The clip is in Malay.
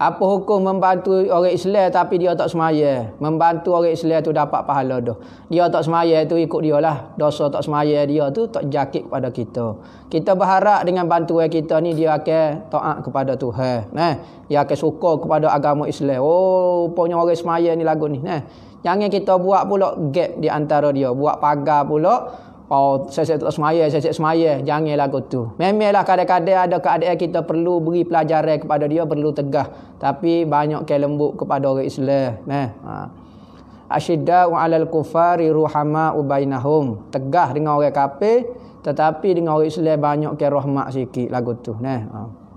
Apa hukum membantu orang Islam tapi dia tak semaya? Membantu orang Islam tu dapat pahala dah. Dia tak semaya tu ikut dia lah. Dosa tak semaya dia tu tak jakit kepada kita. Kita berharap dengan bantuan kita ni dia akan taat kepada Tuhan. Nah, dia akan suka kepada agama Islam. Oh, punya orang semaya ni lagu ni. Nah, jangan kita buat pula gap di antara dia. Buat pagar pula. Oh, saya saya tak semaya, saya saya semaya. Janganlah aku tu. Memanglah kadang-kadang ada keadaan kita perlu beri pelajaran kepada dia, perlu tegah. Tapi banyak ke lembut kepada orang Islam. Nah. Eh? Ha. wa alal kufari ruhama'u bainahum. Tegah dengan orang kafir, tetapi dengan orang Islam banyak ke rahmat sikit lagu tu. Nah. Eh? Ha.